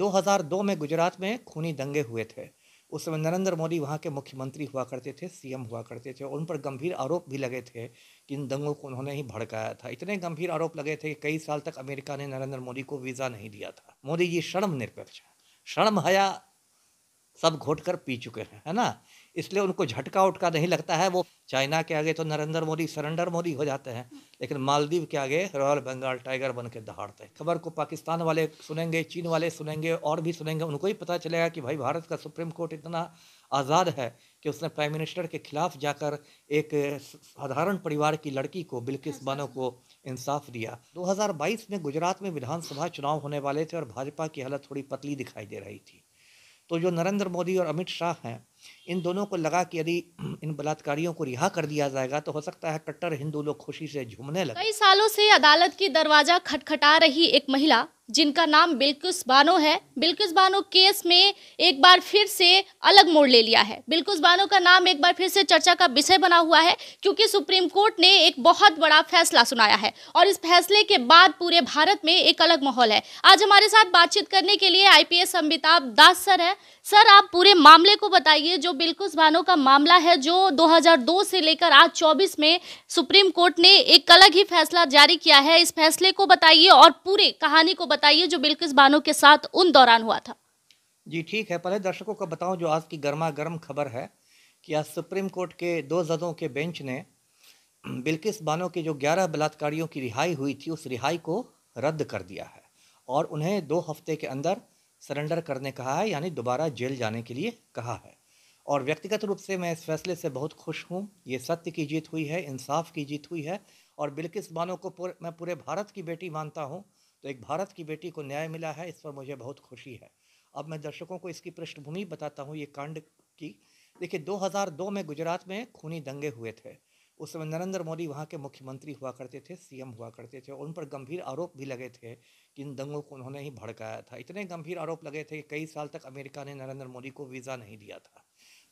2002 में गुजरात में खूनी दंगे हुए थे उस समय नरेंद्र मोदी वहाँ के मुख्यमंत्री हुआ करते थे सीएम हुआ करते थे और उन पर गंभीर आरोप भी लगे थे कि इन दंगों को उन्होंने ही भड़काया था इतने गंभीर आरोप लगे थे कि कई साल तक अमेरिका ने नरेंद्र मोदी को वीज़ा नहीं दिया था मोदी जी शर्म निरपेक्ष शर्म हया सब घोट कर पी चुके हैं है ना इसलिए उनको झटका उटका नहीं लगता है वो चाइना के आगे तो नरेंद्र मोदी सरेंडर मोदी हो जाते हैं लेकिन मालदीव के आगे रॉयल बंगाल टाइगर बन के दहाड़ते हैं खबर को पाकिस्तान वाले सुनेंगे चीन वाले सुनेंगे और भी सुनेंगे उनको ही पता चलेगा कि भाई भारत का सुप्रीम कोर्ट इतना आज़ाद है कि उसने प्राइम मिनिस्टर के खिलाफ जाकर एक साधारण परिवार की लड़की को बिल्किस बानो को इंसाफ दिया 2022 में गुजरात में विधानसभा चुनाव होने वाले थे और भाजपा की हालत थोड़ी पतली दिखाई दे रही थी तो जो नरेंद्र मोदी और अमित शाह हैं इन दोनों को लगा कि यदि इन बलात्कारियों को रिहा कर दिया जाएगा तो हो सकता है कट्टर हिंदू लोग खुशी से झूमने लगे कई सालों से अदालत की दरवाजा खटखटा रही एक महिला जिनका नाम बिल्कुस बानो है बिल्कुस बानो केस में एक बार फिर से अलग मोड़ ले लिया है बिल्कुस बानो का नाम एक बार फिर से चर्चा का विषय बना हुआ है क्योंकि सुप्रीम कोर्ट ने एक बहुत बड़ा फैसला सुनाया है और इस फैसले के बाद पूरे भारत में एक अलग माहौल है आज हमारे साथ बातचीत करने के लिए आई अमिताभ दास सर है सर आप पूरे मामले को बताइए जो बिल्कुस बानो का मामला है जो दो से लेकर आज चौबीस में सुप्रीम कोर्ट ने एक अलग ही फैसला जारी किया है इस फैसले को बताइए और पूरे कहानी को बताइए जो बिल्किस बानो के साथ उन दौरान हुआ था जी ठीक है पहले दर्शकों को बताऊं जो आज की गर्मा गर्म खबर है कि आज सुप्रीम कोर्ट के दो जजों के बेंच ने बिल्किस बानो के जो 11 बलात्कारियों की रिहाई हुई थी उस रिहाई को रद्द कर दिया है और उन्हें दो हफ्ते के अंदर सरेंडर करने कहा है यानी दोबारा जेल जाने के लिए कहा है और व्यक्तिगत रूप से मैं इस फैसले से बहुत खुश हूँ ये सत्य की जीत हुई है इंसाफ की जीत हुई है और बिल्किस बानो को पूरे मैं पूरे भारत की बेटी मानता हूँ तो एक भारत की बेटी को न्याय मिला है इस पर मुझे बहुत खुशी है अब मैं दर्शकों को इसकी पृष्ठभूमि बताता हूँ ये कांड की देखिए 2002 में गुजरात में खूनी दंगे हुए थे उस समय नरेंद्र मोदी वहाँ के मुख्यमंत्री हुआ करते थे सीएम हुआ करते थे उन पर गंभीर आरोप भी लगे थे कि इन दंगों को उन्होंने ही भड़काया था इतने गंभीर आरोप लगे थे कि कई साल तक अमेरिका ने नरेंद्र मोदी को वीज़ा नहीं दिया था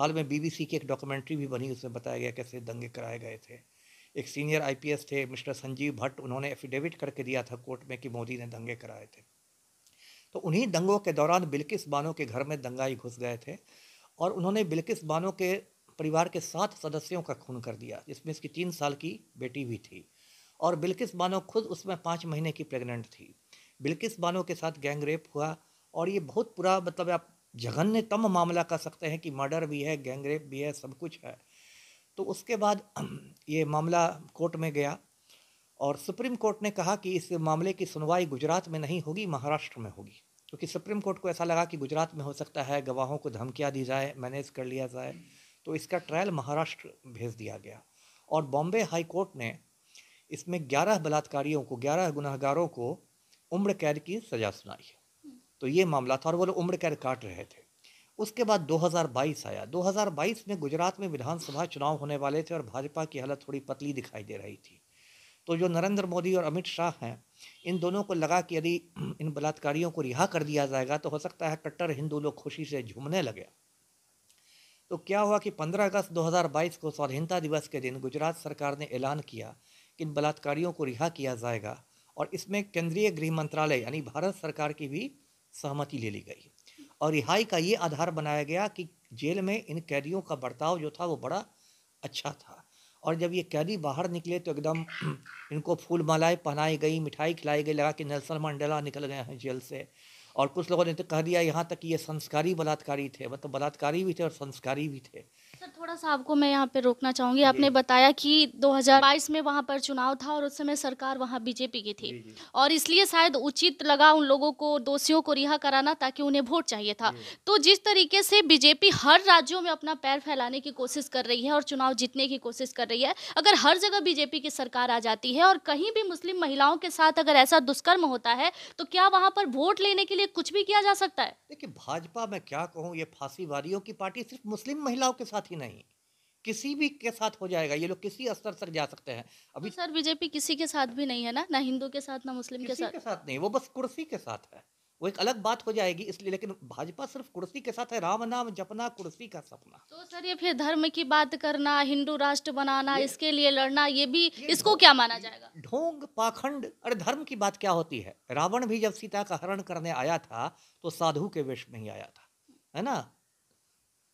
हाल में बीबीसी की एक डॉक्यूमेंट्री भी बनी उसमें बताया गया कैसे दंगे कराए गए थे एक सीनियर आईपीएस थे मिस्टर संजीव भट्ट उन्होंने एफिडेविट करके दिया था कोर्ट में कि मोदी ने दंगे कराए थे तो उन्हीं दंगों के दौरान बिल्किस बानो के घर में दंगाई घुस गए थे और उन्होंने बिल्किस बानो के परिवार के सात सदस्यों का खून कर दिया जिसमें इसकी तीन साल की बेटी भी थी और बिल्किस बानो खुद उसमें पाँच महीने की प्रेग्नेंट थी बिल्किस बानो के साथ गैंग रेप हुआ और ये बहुत पूरा मतलब आप जघन्यतम मामला कह सकते हैं कि मर्डर भी है गैंग रेप भी है सब कुछ है तो उसके बाद ये मामला कोर्ट में गया और सुप्रीम कोर्ट ने कहा कि इस मामले की सुनवाई गुजरात में नहीं होगी महाराष्ट्र में होगी क्योंकि सुप्रीम कोर्ट को ऐसा लगा कि गुजरात में हो सकता है गवाहों को धमकियाँ दी जाए मैनेज कर लिया जाए तो इसका ट्रायल महाराष्ट्र भेज दिया गया और बॉम्बे हाई कोर्ट ने इसमें ग्यारह बलात्कारियों को ग्यारह गुनाहगारों को उम्र कैद की सज़ा सुनाई तो ये मामला था और वो लोग उम्र कैद काट रहे थे उसके बाद 2022 आया 2022 में गुजरात में विधानसभा चुनाव होने वाले थे और भाजपा की हालत थोड़ी पतली दिखाई दे रही थी तो जो नरेंद्र मोदी और अमित शाह हैं इन दोनों को लगा कि यदि इन बलात्कारियों को रिहा कर दिया जाएगा तो हो सकता है कट्टर हिंदू लोग खुशी से झूमने लगे तो क्या हुआ कि 15 अगस्त 2022 को स्वाधीनता दिवस के दिन गुजरात सरकार ने ऐलान किया कि इन बलात्कारियों को रिहा किया जाएगा और इसमें केंद्रीय गृह मंत्रालय यानी भारत सरकार की भी सहमति ले ली गई और रिहाई का ये आधार बनाया गया कि जेल में इन कैदियों का बर्ताव जो था वो बड़ा अच्छा था और जब ये कैदी बाहर निकले तो एकदम इनको फूल मालाएँ पहनाई गई मिठाई खिलाई गई लगा कि नेल्सन मंडेला निकल गए हैं जेल से और कुछ लोगों ने तो कह दिया यहाँ तक कि ये संस्कारी बलात्कारी थे मतलब बलात्कारी भी थे और संस्कारी भी थे सर थोड़ा सा आपको मैं यहाँ पे रोकना चाहूंगी आपने बताया कि 2022 में वहाँ पर चुनाव था और उस समय सरकार वहाँ बीजेपी की थी और इसलिए शायद उचित लगा उन लोगों को दोषियों को रिहा कराना ताकि उन्हें वोट चाहिए था तो जिस तरीके से बीजेपी हर राज्यों में अपना पैर फैलाने की कोशिश कर रही है और चुनाव जीतने की कोशिश कर रही है अगर हर जगह बीजेपी की सरकार आ जाती है और कहीं भी मुस्लिम महिलाओं के साथ अगर ऐसा दुष्कर्म होता है तो क्या वहाँ पर वोट लेने के लिए कुछ भी किया जा सकता है देखिए भाजपा में क्या कहूँ ये फांसीवादियों की पार्टी सिर्फ मुस्लिम महिलाओं के साथ साथ ही नहीं किसी भी के साथ हो जाएगा ये लोग किसी स्तर तक जा सकते हैं तो अभी तो सर बीजेपी किसी के साथ भी नहीं है ना ना हिंदू के साथ ना मुस्लिम के साथ के साथ नहीं वो बस कुर्सी के साथ है वो एक अलग बात हो जाएगी इसलिए लेकिन भाजपा सिर्फ कुर्सी के साथ है राम नाम जपना कुर्सी का सपना तो सर ये फिर धर्म की बात करना हिंदू राष्ट्र बनाना इसके लिए लड़ना ये भी ये इसको क्या माना जाएगा ढोंग पाखंड अरे धर्म की बात क्या होती है रावण भी जब सीता का हरण करने आया था तो साधु के वेश में ही आया था है ना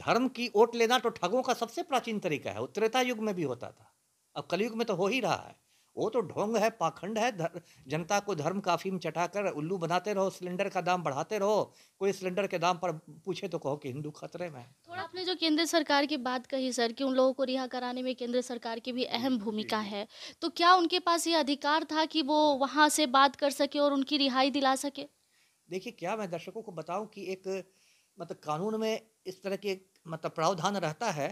धर्म की ओट लेना तो ठगों का सबसे प्राचीन तरीका है उत्तरेता युग में भी होता था अब कलयुग में तो हो ही रहा है वो तो ढोंग है पाखंड है धर, जनता को धर्म काफी में चटाकर उल्लू बनाते रहो सिलेंडर का दाम बढ़ाते रहो कोई सिलेंडर के दाम पर पूछे तो कहो कि हिंदू खतरे में थोड़ा आपने जो केंद्र सरकार की बात कही सर कि उन लोगों को रिहा कराने में केंद्र सरकार की भी अहम भूमिका है तो क्या उनके पास ये अधिकार था कि वो वहाँ से बात कर सके और उनकी रिहाई दिला सके देखिए क्या मैं दर्शकों को बताऊँ कि एक मतलब कानून में इस तरह के मतलब प्रावधान रहता है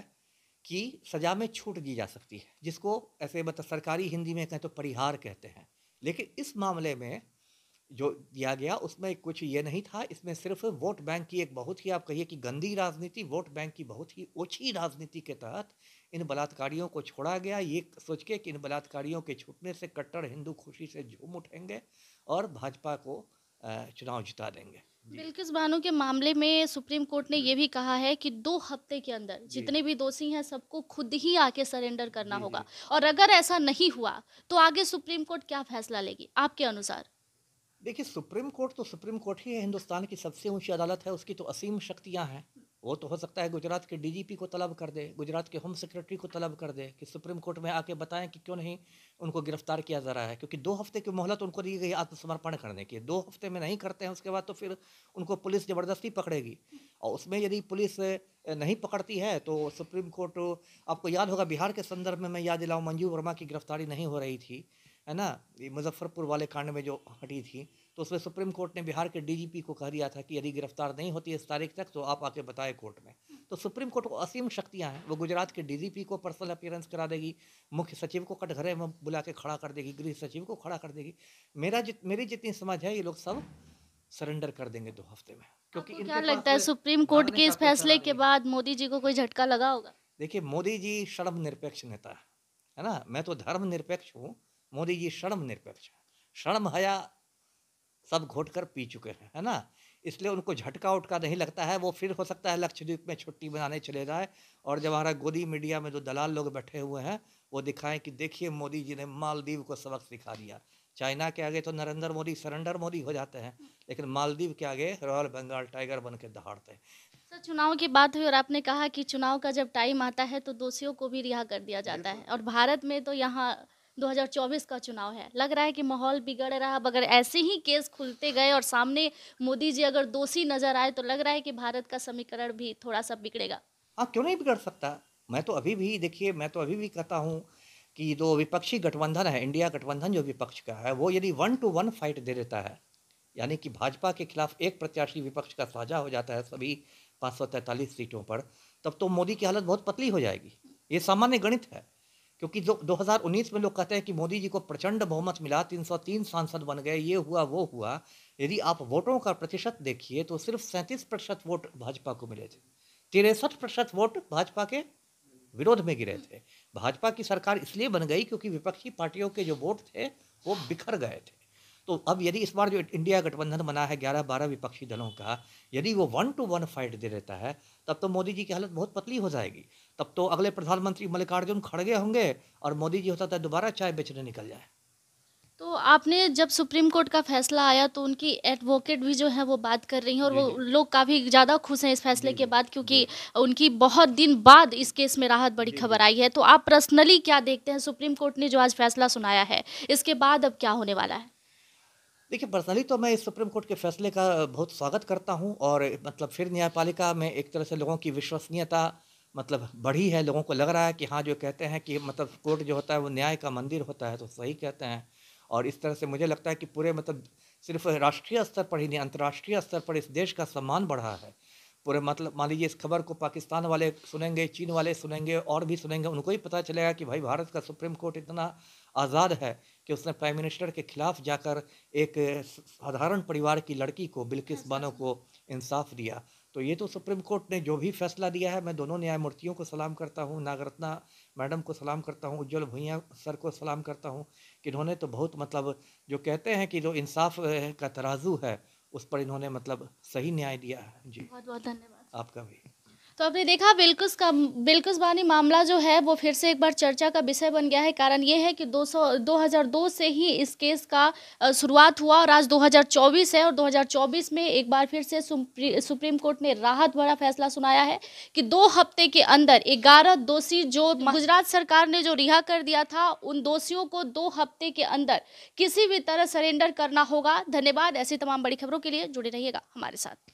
कि सज़ा में छूट दी जा सकती है जिसको ऐसे मतलब सरकारी हिंदी में कहें तो परिहार कहते हैं लेकिन इस मामले में जो दिया गया उसमें कुछ ये नहीं था इसमें सिर्फ वोट बैंक की एक बहुत ही आप कहिए कि गंदी राजनीति वोट बैंक की बहुत ही ओछी राजनीति के तहत इन बलात्कारियों को छोड़ा गया ये सोच के कि इन बलात्कारियों के छूटने से कट्टर हिंदू खुशी से झूम उठेंगे और भाजपा को चुनाव जिता देंगे बिल्किस बानो के मामले में सुप्रीम कोर्ट ने यह भी कहा है कि दो हफ्ते के अंदर जितने भी दोषी हैं सबको खुद ही आके सरेंडर करना होगा और अगर ऐसा नहीं हुआ तो आगे सुप्रीम कोर्ट क्या फैसला लेगी आपके अनुसार देखिए सुप्रीम कोर्ट तो सुप्रीम कोर्ट ही है हिंदुस्तान की सबसे ऊंची अदालत है उसकी तो असीम शक्तियां हैं वो तो हो सकता है गुजरात के डीजीपी को तलब कर दे गुजरात के होम सेक्रेटरी को तलब कर दे कि सुप्रीम कोर्ट में आके बताएं कि क्यों नहीं उनको गिरफ्तार किया जा रहा है क्योंकि दो हफ्ते की मोहलत उनको दी गई आत्मसमर्पण करने की दो हफ्ते में नहीं करते हैं उसके बाद तो फिर उनको पुलिस ज़बरदस्ती पकड़ेगी और उसमें यदि पुलिस नहीं पकड़ती है तो सुप्रीम कोर्ट आपको याद होगा बिहार के संदर्भ में मैं याद दिलाऊँ मंजू वर्मा की गिरफ्तारी नहीं हो रही थी है ना ये मुजफ्फरपुर वाले कांड में जो हटी थी तो उसमें सुप्रीम कोर्ट ने बिहार के डीजीपी को कह दिया था कि यदि गिरफ्तार नहीं होती इस तारीख तक तो आप आके बताएं कोर्ट में तो सुप्रीम कोर्ट को असीम शक्तियाँ हैं वो गुजरात के डीजीपी को पर्सनल अपीयरेंस करा देगी मुख्य सचिव को कटघरे में बुला के खड़ा कर देगी गृह सचिव को खड़ा कर देगी मेरा जित मेरी जितनी समझ है ये लोग सब सरेंडर कर देंगे दो हफ्ते में क्योंकि क्या लगता है सुप्रीम कोर्ट के इस फैसले के बाद मोदी जी को कोई झटका लगा होगा देखिए मोदी जी शर्म निरपेक्ष नेता है है ना मैं तो धर्म निरपेक्ष हूँ मोदी जी शर्म निरपेक्ष शर्म हया सब घोट कर पी चुके हैं है ना इसलिए उनको झटका उटका नहीं लगता है वो फिर हो सकता है लक्षद्वीप में छुट्टी बनाने चले जाए और जब हमारा गोदी मीडिया में जो दलाल लोग बैठे हुए हैं वो दिखाएं कि देखिए मोदी जी ने मालदीव को सबक सिखा दिया चाइना के आगे तो नरेंद्र मोदी सरेंडर मोदी हो जाते हैं लेकिन मालदीव के आगे रॉयल बंगाल टाइगर बन के दहाड़ते हैं सर चुनाव की बात हुई और आपने कहा कि चुनाव का जब टाइम आता है तो दोषियों को भी रिहा कर दिया जाता है और भारत में तो यहाँ 2024 का चुनाव है लग रहा है कि माहौल बिगड़ रहा है अगर ऐसे ही केस खुलते गए और सामने मोदी जी अगर दोषी नजर आए तो लग रहा है कि भारत का समीकरण भी थोड़ा सा बिगड़ेगा हाँ क्यों नहीं बिगड़ सकता मैं तो अभी भी देखिए मैं तो अभी भी कहता हूँ कि जो विपक्षी गठबंधन है इंडिया गठबंधन जो विपक्ष का है वो यदि वन टू वन फाइट दे देता है यानी कि भाजपा के खिलाफ एक प्रत्याशी विपक्ष का साझा हो जाता है सभी पाँच सीटों पर तब तो मोदी की हालत बहुत पतली हो जाएगी ये सामान्य गणित है क्योंकि जो 2019 में लोग कहते हैं कि मोदी जी को प्रचंड बहुमत मिला 303 सांसद बन गए ये हुआ वो हुआ यदि आप वोटों का प्रतिशत देखिए तो सिर्फ सैंतीस प्रतिशत वोट भाजपा को मिले थे तिरसठ प्रतिशत वोट भाजपा के विरोध में गिरे थे भाजपा की सरकार इसलिए बन गई क्योंकि विपक्षी पार्टियों के जो वोट थे वो बिखर गए थे तो अब यदि इस बार जो इंडिया गठबंधन बना है ग्यारह बारह विपक्षी दलों का यदि वो वन टू वन फाइट दे रहता है तब तो मोदी जी की हालत बहुत पतली हो जाएगी तब तो अगले प्रधानमंत्री मल्लिकार्जुन खड़गे होंगे और मोदी जी होता था तो दोबारा चाय बेचने निकल जाए तो आपने जब सुप्रीम कोर्ट का फैसला आया तो उनकी एडवोकेट भी जो है वो बात कर रही हैं और वो लोग काफ़ी ज़्यादा खुश हैं इस फैसले के बाद क्योंकि उनकी बहुत दिन बाद इस केस में राहत बड़ी खबर आई है तो आप पर्सनली क्या देखते हैं सुप्रीम कोर्ट ने जो आज फैसला सुनाया है इसके बाद अब क्या होने वाला है देखिए पर्सनली तो मैं इस सुप्रीम कोर्ट के फैसले का बहुत स्वागत करता हूं और मतलब फिर न्यायपालिका में एक तरह से लोगों की विश्वसनीयता मतलब बढ़ी है लोगों को लग रहा है कि हाँ जो कहते हैं कि मतलब कोर्ट जो होता है वो न्याय का मंदिर होता है तो सही कहते हैं और इस तरह से मुझे लगता है कि पूरे मतलब सिर्फ राष्ट्रीय स्तर पर ही नहीं अंतर्राष्ट्रीय स्तर पर इस देश का सम्मान बढ़ा है पूरे मतलब मान लीजिए इस खबर को पाकिस्तान वाले सुनेंगे चीन वाले सुनेंगे और भी सुनेंगे उनको ही पता चलेगा कि भाई भारत का सुप्रीम कोर्ट इतना आज़ाद है कि उसने प्राइम मिनिस्टर के खिलाफ जाकर एक साधारण परिवार की लड़की को बिल्किस हाँ, बानो हाँ। को इंसाफ दिया तो ये तो सुप्रीम कोर्ट ने जो भी फैसला दिया है मैं दोनों न्यायमूर्तियों को सलाम करता हूँ नागरत्ना मैडम को सलाम करता हूँ उज्ज्वल भुइया सर को सलाम करता हूँ कि इन्होंने तो बहुत मतलब जो कहते हैं कि जो इंसाफ का तराजू है उस पर इन्होंने मतलब सही न्याय दिया है जी बहुत बहुत धन्यवाद आपका भी तो आपने देखा बिल्कुस का बिल्कुस बानी मामला जो है वो फिर से एक बार चर्चा का विषय बन गया है कारण ये है कि 200 2002 से ही इस केस का शुरुआत हुआ और आज 2024 है और 2024 में एक बार फिर से सुप्री सुप्रीम कोर्ट ने राहत भरा फैसला सुनाया है कि दो हफ्ते के अंदर ग्यारह दोषी जो गुजरात सरकार ने जो रिहा कर दिया था उन दोषियों को दो हफ्ते के अंदर किसी भी तरह सरेंडर करना होगा धन्यवाद ऐसी तमाम बड़ी खबरों के लिए जुड़े रहिएगा हमारे साथ